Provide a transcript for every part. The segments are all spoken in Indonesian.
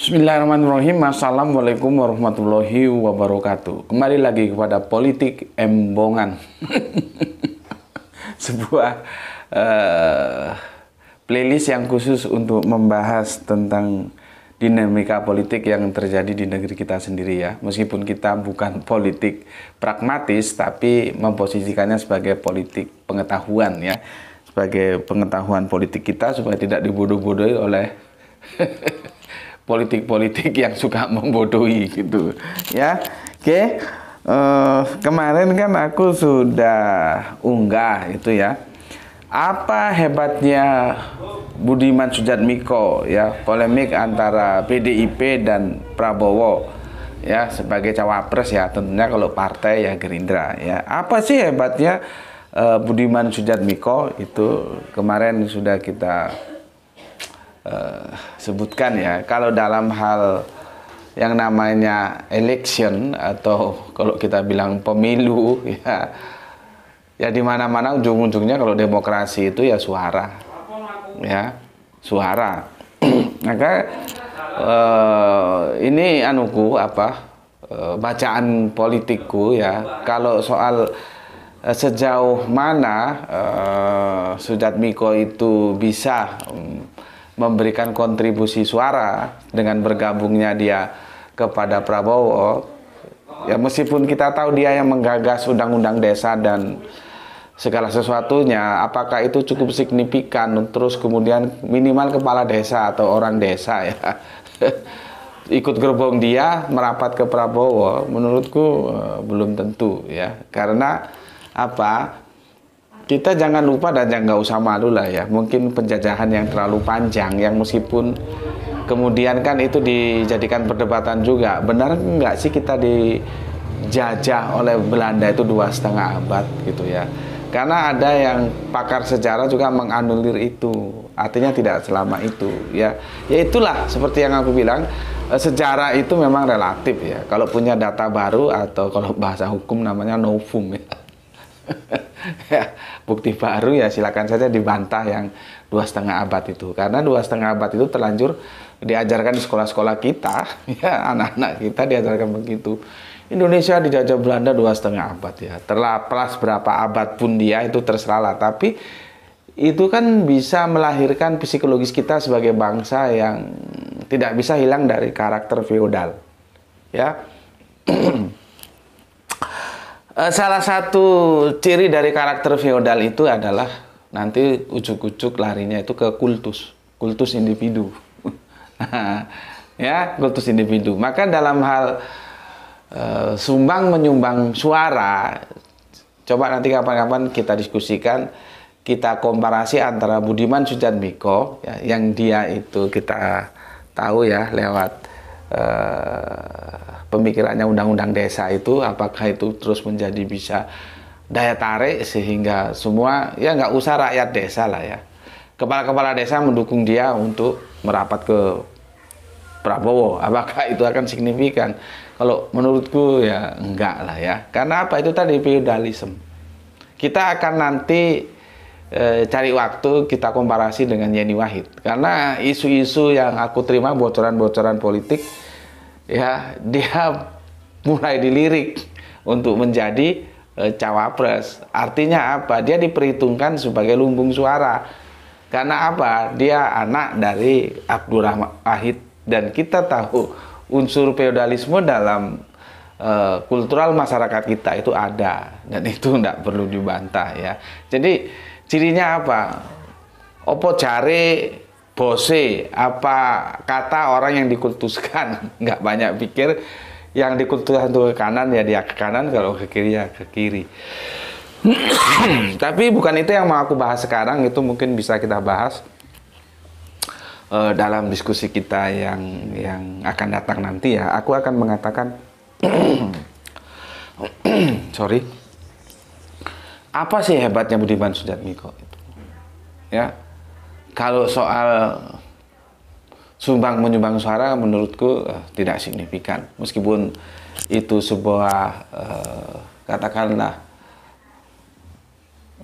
Bismillahirrahmanirrahim. Assalamualaikum warahmatullahi wabarakatuh. Kembali lagi kepada politik embongan. Sebuah uh, playlist yang khusus untuk membahas tentang dinamika politik yang terjadi di negeri kita sendiri ya. Meskipun kita bukan politik pragmatis tapi memposisikannya sebagai politik pengetahuan ya. Sebagai pengetahuan politik kita supaya tidak dibodoh-bodohi oleh politik-politik yang suka membodohi gitu ya oke okay. uh, eh, kemarin kan aku sudah unggah itu ya apa hebatnya Budiman Sujatmiko ya polemik antara PDIP dan Prabowo ya sebagai cawapres ya tentunya kalau partai ya Gerindra ya apa sih hebatnya uh, Budiman Sujatmiko itu kemarin sudah kita uh, sebutkan ya kalau dalam hal yang namanya election atau kalau kita bilang pemilu ya ya di mana-mana ujung-ujungnya kalau demokrasi itu ya suara ya suara maka uh, ini anuku apa uh, bacaan politikku ya kalau soal sejauh mana uh, Sujat Miko itu bisa um, memberikan kontribusi suara dengan bergabungnya dia kepada Prabowo ya meskipun kita tahu dia yang menggagas undang-undang desa dan segala sesuatunya apakah itu cukup signifikan terus kemudian minimal kepala desa atau orang desa ya ikut gerbong dia merapat ke Prabowo menurutku eh, belum tentu ya karena apa kita jangan lupa dan jangan nggak usah malu lah ya. Mungkin penjajahan yang terlalu panjang, yang meskipun kemudian kan itu dijadikan perdebatan juga. Benar nggak sih kita dijajah oleh Belanda itu dua setengah abad gitu ya? Karena ada yang pakar sejarah juga menganulir itu, artinya tidak selama itu ya. Ya itulah seperti yang aku bilang, eh, sejarah itu memang relatif ya. Kalau punya data baru atau kalau bahasa hukum namanya novum ya Ya, bukti baru ya silakan saja dibantah yang dua setengah abad itu karena dua setengah abad itu terlanjur diajarkan di sekolah-sekolah kita ya anak-anak kita diajarkan begitu Indonesia dijajah Belanda dua setengah abad ya terlapas berapa abad pun dia itu terserahlah tapi itu kan bisa melahirkan psikologis kita sebagai bangsa yang tidak bisa hilang dari karakter feodal ya Eh, salah satu ciri dari karakter feodal itu adalah nanti ujuk-ujuk larinya itu ke kultus, kultus individu. ya, kultus individu. Maka dalam hal e, sumbang menyumbang suara, coba nanti kapan-kapan kita diskusikan, kita komparasi antara Budiman Sujatmiko ya, yang dia itu kita tahu ya lewat eh, pemikirannya undang-undang desa itu apakah itu terus menjadi bisa daya tarik sehingga semua ya nggak usah rakyat desa lah ya kepala-kepala desa mendukung dia untuk merapat ke Prabowo apakah itu akan signifikan kalau menurutku ya enggak lah ya karena apa itu tadi feudalisme kita akan nanti e, cari waktu kita komparasi dengan Yeni Wahid karena isu-isu yang aku terima bocoran-bocoran politik ya dia mulai dilirik untuk menjadi e, cawapres. Artinya apa? Dia diperhitungkan sebagai lumbung suara. Karena apa? Dia anak dari Abdurrahman Wahid dan kita tahu unsur feodalisme dalam e, kultural masyarakat kita itu ada dan itu tidak perlu dibantah ya. Jadi cirinya apa? Opo cari bose apa kata orang yang dikultuskan nggak banyak pikir yang dikultuskan tuh ke kanan ya dia ke kanan kalau ke kiri ya ke kiri tapi bukan itu yang mau aku bahas sekarang itu mungkin bisa kita bahas uh, dalam diskusi kita yang yang akan datang nanti ya aku akan mengatakan sorry apa sih hebatnya Budiman Sujatmiko itu ya kalau soal sumbang menyumbang suara menurutku uh, tidak signifikan meskipun itu sebuah uh, katakanlah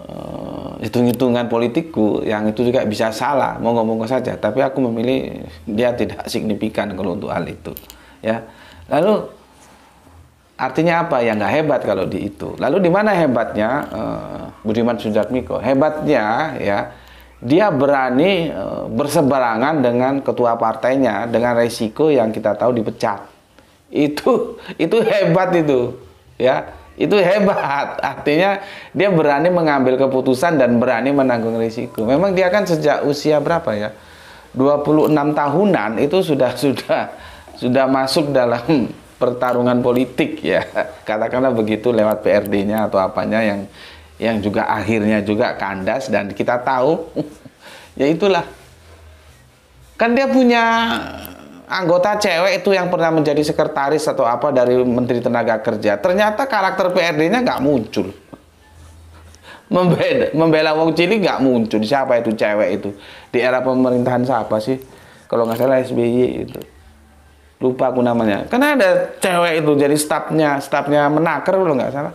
uh, hitung-hitungan politikku yang itu juga bisa salah mau ngomong saja tapi aku memilih dia tidak signifikan kalau untuk hal itu ya lalu artinya apa ya nggak hebat kalau di itu lalu di mana hebatnya uh, Budiman Sujatmiko hebatnya ya dia berani e, berseberangan dengan ketua partainya dengan resiko yang kita tahu dipecat. Itu itu hebat itu. Ya, itu hebat. Artinya dia berani mengambil keputusan dan berani menanggung risiko. Memang dia kan sejak usia berapa ya? 26 tahunan itu sudah sudah sudah masuk dalam pertarungan politik ya. Katakanlah begitu lewat PRD-nya atau apanya yang yang juga akhirnya juga kandas dan kita tahu ya itulah kan dia punya anggota cewek itu yang pernah menjadi sekretaris atau apa dari Menteri Tenaga Kerja ternyata karakter PRD-nya nggak muncul membela, membela wong cilik nggak muncul siapa itu cewek itu di era pemerintahan siapa sih kalau nggak salah SBY itu lupa aku namanya karena ada cewek itu jadi stafnya stafnya menaker kalau nggak salah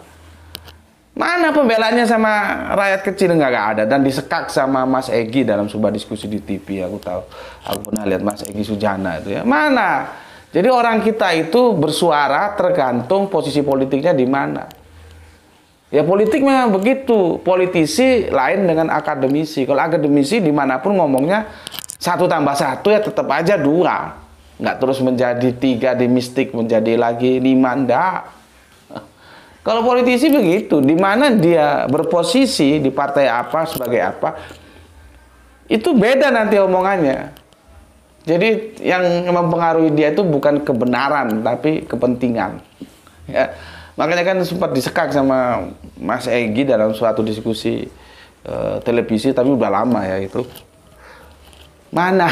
Mana pembelanya sama rakyat kecil nggak ada dan disekak sama Mas Egi dalam sebuah diskusi di TV aku tahu aku pernah lihat Mas Egi Sujana itu ya mana jadi orang kita itu bersuara tergantung posisi politiknya di mana ya politik memang begitu politisi lain dengan akademisi kalau akademisi dimanapun ngomongnya satu tambah satu ya tetap aja dua nggak terus menjadi tiga di mistik menjadi lagi lima ndak kalau politisi begitu, di mana dia berposisi di partai apa sebagai apa, itu beda nanti omongannya. Jadi yang mempengaruhi dia itu bukan kebenaran tapi kepentingan. Ya. Makanya kan sempat disekak sama Mas Egi dalam suatu diskusi uh, televisi tapi udah lama ya itu. Mana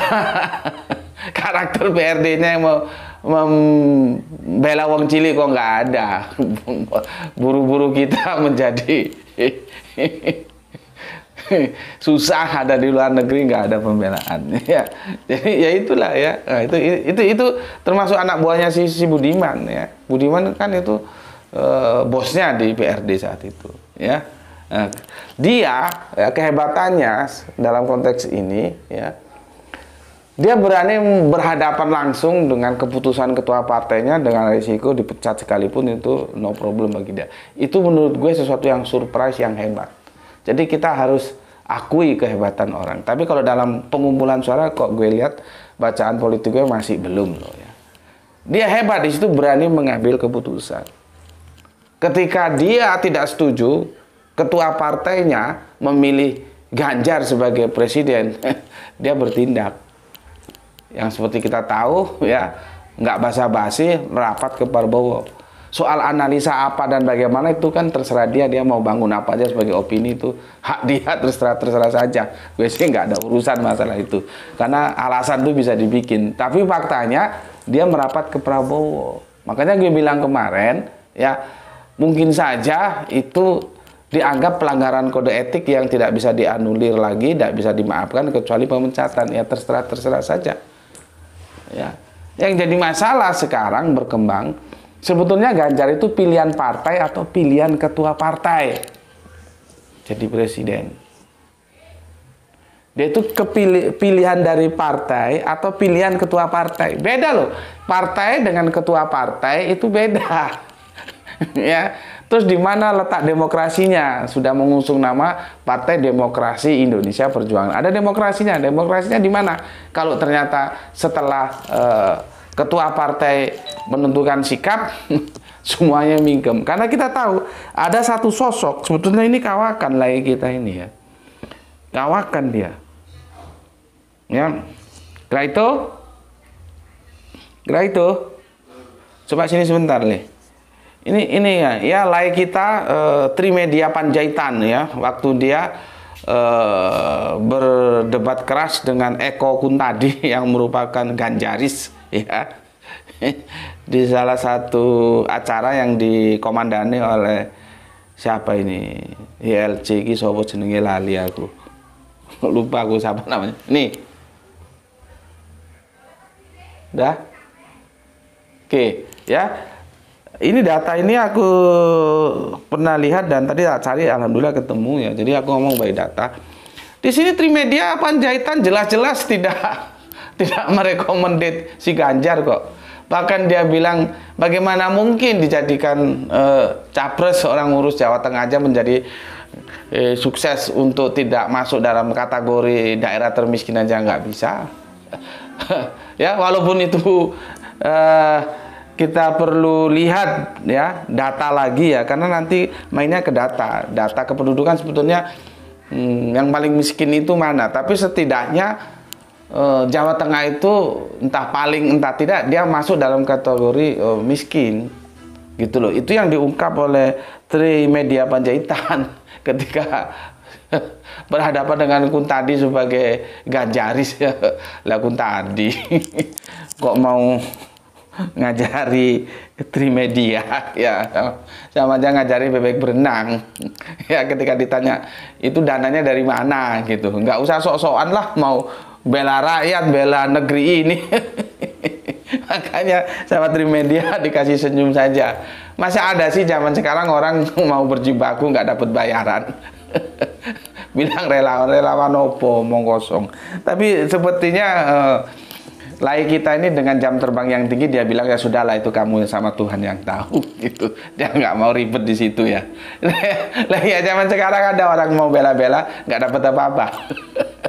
karakter BRD-nya yang mau membela wong cilik kok nggak ada. Buru-buru kita menjadi susah ada di luar negeri nggak ada pembelaan ya jadi ya itulah ya nah, itu itu itu termasuk anak buahnya si, si Budiman ya Budiman kan itu e, bosnya di PRD saat itu ya nah, dia ya, kehebatannya dalam konteks ini ya dia berani berhadapan langsung dengan keputusan ketua partainya dengan risiko dipecat sekalipun itu no problem bagi dia. Itu menurut gue sesuatu yang surprise yang hebat. Jadi kita harus akui kehebatan orang. Tapi kalau dalam pengumpulan suara kok gue lihat bacaan politik gue masih belum loh ya. Dia hebat di situ berani mengambil keputusan. Ketika dia tidak setuju, ketua partainya memilih Ganjar sebagai presiden, dia bertindak yang seperti kita tahu ya nggak basa-basi merapat ke Prabowo. Soal analisa apa dan bagaimana itu kan terserah dia dia mau bangun apa aja sebagai opini itu hak dia terserah terserah saja. Gue sih nggak ada urusan masalah itu karena alasan itu bisa dibikin. Tapi faktanya dia merapat ke Prabowo. Makanya gue bilang kemarin ya mungkin saja itu dianggap pelanggaran kode etik yang tidak bisa dianulir lagi, tidak bisa dimaafkan kecuali pemecatan. Ya terserah terserah saja. Ya. Yang jadi masalah sekarang berkembang, sebetulnya Ganjar itu pilihan partai atau pilihan ketua partai jadi presiden. Dia itu kepilih, pilihan dari partai atau pilihan ketua partai. Beda loh. Partai dengan ketua partai itu beda. ya. Terus di mana letak demokrasinya? Sudah mengusung nama Partai Demokrasi Indonesia Perjuangan. Ada demokrasinya. Demokrasinya di mana? Kalau ternyata setelah eh, ketua partai menentukan sikap semuanya mingkem. Karena kita tahu ada satu sosok sebetulnya ini kawakan lagi ya kita ini ya. Kawakan dia. Ya. Kira itu Kira itu Coba sini sebentar nih ini ini ya ya layak kita e, Trimedia Panjaitan ya waktu dia e, berdebat keras dengan Eko Kuntadi yang merupakan Ganjaris ya di salah satu acara yang dikomandani oleh siapa ini YLC ki sapa jenenge lali aku lupa aku siapa namanya nih dah oke ya ini data ini aku pernah lihat dan tadi tak cari alhamdulillah ketemu ya. Jadi aku ngomong baik data. Di sini Trimedia Panjaitan jelas-jelas tidak tidak merekomendasi si Ganjar kok. Bahkan dia bilang bagaimana mungkin dijadikan eh, capres seorang urus Jawa Tengah aja menjadi eh, sukses untuk tidak masuk dalam kategori daerah termiskin aja nggak bisa. ya walaupun itu eh, kita perlu lihat ya data lagi ya karena nanti mainnya ke data data kependudukan sebetulnya hmm, yang paling miskin itu mana tapi setidaknya eh, Jawa Tengah itu entah paling entah tidak dia masuk dalam kategori eh, miskin gitu loh itu yang diungkap oleh Tri Media Panjaitan ketika berhadapan dengan Kuntadi sebagai Ganjaris ya lah Kuntadi kok mau ngajari trimedia ya sama aja ngajari bebek berenang ya ketika ditanya itu dananya dari mana gitu nggak usah sok-sokan lah mau bela rakyat bela negeri ini makanya sama trimedia dikasih senyum saja masa ada sih zaman sekarang orang mau berjibaku nggak dapat bayaran bilang relawan relawan opo mau kosong tapi sepertinya eh, Lai kita ini dengan jam terbang yang tinggi dia bilang ya sudahlah itu kamu sama Tuhan yang tahu gitu. Dia nggak mau ribet di situ ya. Lah ya zaman sekarang ada orang mau bela-bela nggak dapat apa-apa.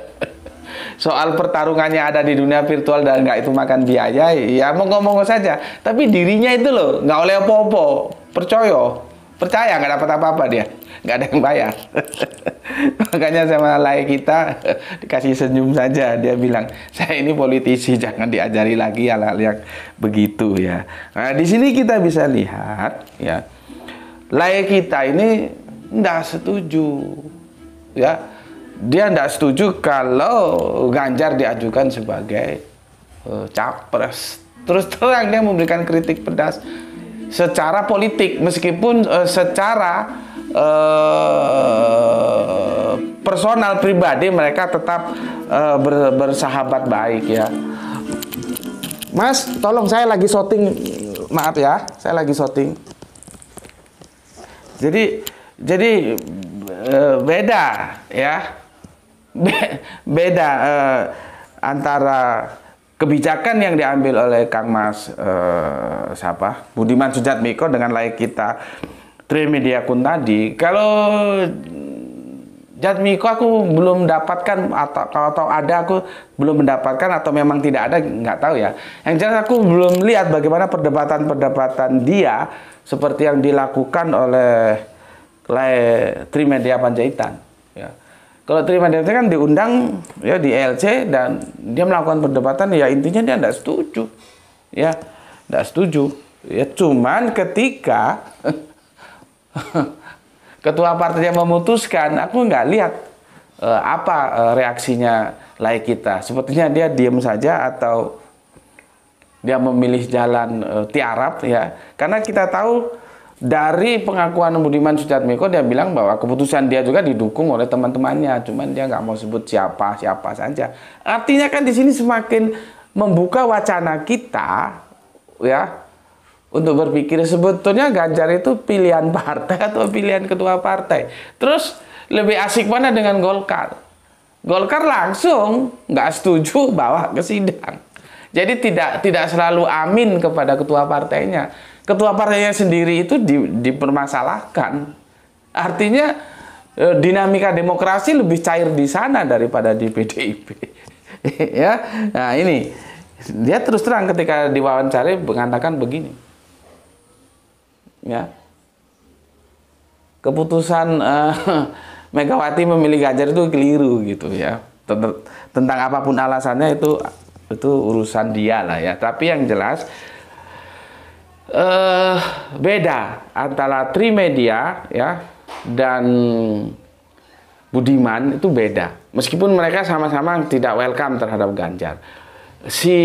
Soal pertarungannya ada di dunia virtual dan nggak itu makan biaya, ya mau ngomong saja. Tapi dirinya itu loh nggak oleh popo, percaya, percaya nggak dapat apa-apa dia nggak ada yang bayar. Makanya sama layak kita dikasih senyum saja. Dia bilang, saya ini politisi, jangan diajari lagi hal-hal yang begitu ya. Nah, di sini kita bisa lihat ya, layak kita ini nggak setuju ya. Dia nggak setuju kalau Ganjar diajukan sebagai uh, capres. Terus terang dia memberikan kritik pedas secara politik meskipun uh, secara Eh, personal pribadi mereka tetap uh, ber, bersahabat baik ya. Mas, tolong saya lagi shooting. Maaf ya, saya lagi shooting. Jadi jadi uh, beda ya. Be beda uh, antara kebijakan yang diambil oleh Kang Mas uh, siapa? Budiman Sujatmiko dengan layak kita Trimedia kun tadi, kalau Jatmiko aku belum mendapatkan atau atau ada aku belum mendapatkan atau memang tidak ada nggak tahu ya. Yang jelas aku belum lihat bagaimana perdebatan-perdebatan dia seperti yang dilakukan oleh Lai Trimedia Panjaitan. Ya. Kalau Trimedia itu kan diundang ya di LC dan dia melakukan perdebatan ya intinya dia tidak setuju. Ya, tidak setuju. Ya cuman ketika ketua partainya memutuskan, aku nggak lihat uh, apa uh, reaksinya laik kita. Sepertinya dia diam saja atau dia memilih jalan uh, tiarap ya. Karena kita tahu dari pengakuan Budiman Sujatmiko dia bilang bahwa keputusan dia juga didukung oleh teman-temannya, cuman dia nggak mau sebut siapa siapa saja. Artinya kan di sini semakin membuka wacana kita ya untuk berpikir sebetulnya Ganjar itu pilihan partai atau pilihan ketua partai. Terus lebih asik mana dengan Golkar? Golkar langsung nggak setuju bawa ke sidang. Jadi tidak tidak selalu amin kepada ketua partainya. Ketua partainya sendiri itu di, dipermasalahkan. Artinya e, dinamika demokrasi lebih cair di sana daripada di PDIP. ya, nah ini dia terus terang ketika diwawancarai mengatakan begini ya keputusan uh, Megawati memilih Ganjar itu keliru gitu ya tentang apapun alasannya itu itu urusan dia lah ya tapi yang jelas uh, beda antara Trimedia ya dan Budiman itu beda meskipun mereka sama-sama tidak welcome terhadap Ganjar si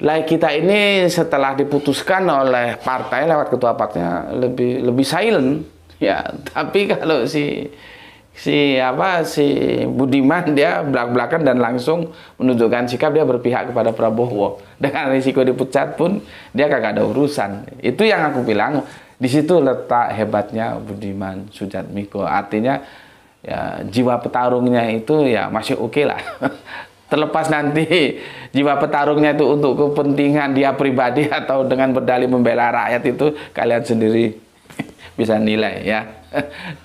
Lai kita ini setelah diputuskan oleh partai lewat ketua partainya lebih lebih silent ya tapi kalau si si apa si Budiman dia belak-belakan dan langsung menunjukkan sikap dia berpihak kepada Prabowo dengan risiko dipecat pun dia kagak ada urusan itu yang aku bilang di situ letak hebatnya Budiman Sujatmiko artinya ya jiwa petarungnya itu ya masih oke okay lah Terlepas nanti jiwa petarungnya itu untuk kepentingan dia pribadi atau dengan berdali membela rakyat itu kalian sendiri bisa nilai ya.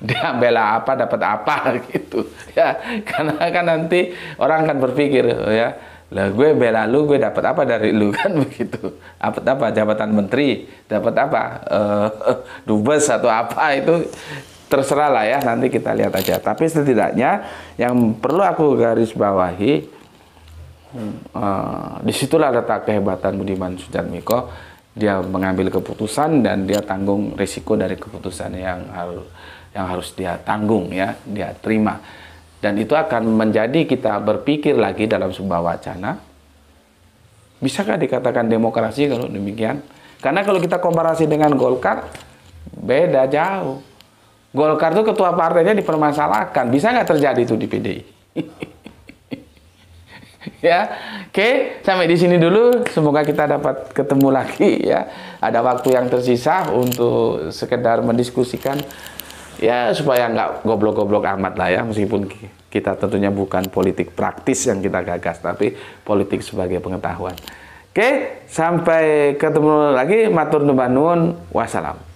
Dia bela apa dapat apa gitu ya. Karena kan nanti orang akan berpikir ya, lah gue bela lu gue dapat apa dari lu kan begitu. Dapat apa jabatan menteri, dapat apa uh, dubes atau apa itu terserah lah ya nanti kita lihat aja. Tapi setidaknya yang perlu aku garis bawahi Uh, hmm. eh, disitulah letak kehebatan Budiman Sujatmiko. Dia mengambil keputusan dan dia tanggung risiko dari keputusan yang harus yang harus dia tanggung ya, dia terima. Dan itu akan menjadi kita berpikir lagi dalam sebuah wacana. Bisakah dikatakan demokrasi kalau demikian? Karena kalau kita komparasi dengan Golkar, beda jauh. Golkar itu ketua partainya dipermasalahkan. Bisa nggak terjadi itu di PDI? ya. Oke, sampai di sini dulu. Semoga kita dapat ketemu lagi ya. Ada waktu yang tersisa untuk sekedar mendiskusikan ya supaya nggak goblok-goblok amat lah ya meskipun kita tentunya bukan politik praktis yang kita gagas tapi politik sebagai pengetahuan. Oke, sampai ketemu lagi. Matur nuwun. Wassalam.